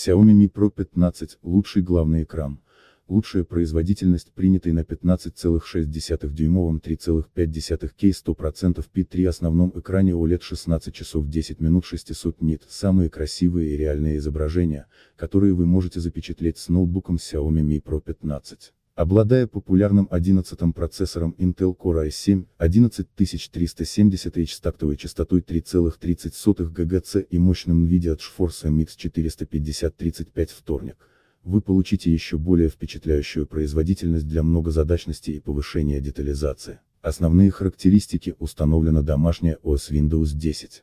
Xiaomi Mi Pro 15 – лучший главный экран, лучшая производительность принятой на 15,6 дюймовом 3,5 кей 100% P3 основном экране OLED 16 часов 10 минут 600 нит, самые красивые и реальные изображения, которые вы можете запечатлеть с ноутбуком Xiaomi Mi Pro 15. Обладая популярным 11-м процессором Intel Core i7 11370H с тактовой частотой 3,30 ГГц и мощным NVIDIA GeForce MX 450-35 вторник, вы получите еще более впечатляющую производительность для многозадачности и повышения детализации. Основные характеристики установлена домашняя ОС Windows 10.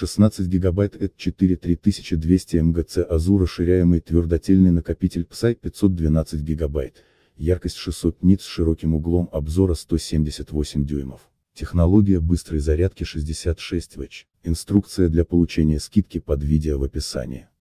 16 гигабайт ET 4 3200 МГц Азур расширяемый твердотельный накопитель PSI 512 гигабайт, яркость 600 нит с широким углом обзора 178 дюймов. Технология быстрой зарядки 66 вч. Инструкция для получения скидки под видео в описании.